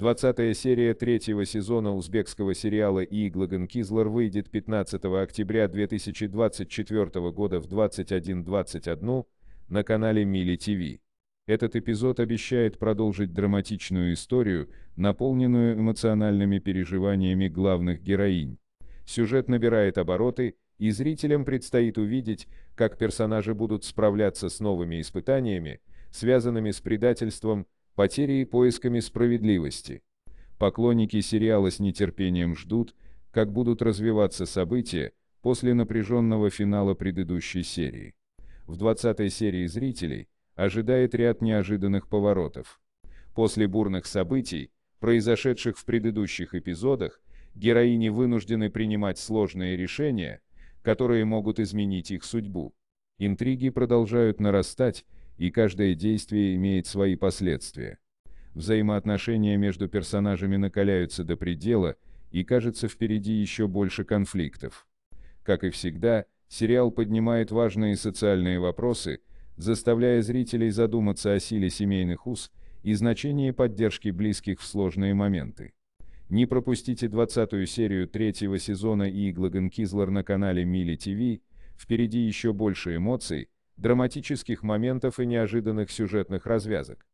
20 серия третьего сезона узбекского сериала «Иглаган Кизлар» выйдет 15 октября 2024 года в 21.21 на канале Мили ТВ. Этот эпизод обещает продолжить драматичную историю, наполненную эмоциональными переживаниями главных героинь. Сюжет набирает обороты, и зрителям предстоит увидеть, как персонажи будут справляться с новыми испытаниями, связанными с предательством, потерей и поисками справедливости. Поклонники сериала с нетерпением ждут, как будут развиваться события после напряженного финала предыдущей серии. В 20 серии зрителей ожидает ряд неожиданных поворотов. После бурных событий, произошедших в предыдущих эпизодах, героини вынуждены принимать сложные решения, которые могут изменить их судьбу. Интриги продолжают нарастать, и каждое действие имеет свои последствия. Взаимоотношения между персонажами накаляются до предела, и кажется впереди еще больше конфликтов. Как и всегда, сериал поднимает важные социальные вопросы, заставляя зрителей задуматься о силе семейных уз и значении поддержки близких в сложные моменты. Не пропустите 20-ю серию третьего сезона Иглоган Кизлар на канале Мили ТВ, впереди еще больше эмоций, драматических моментов и неожиданных сюжетных развязок.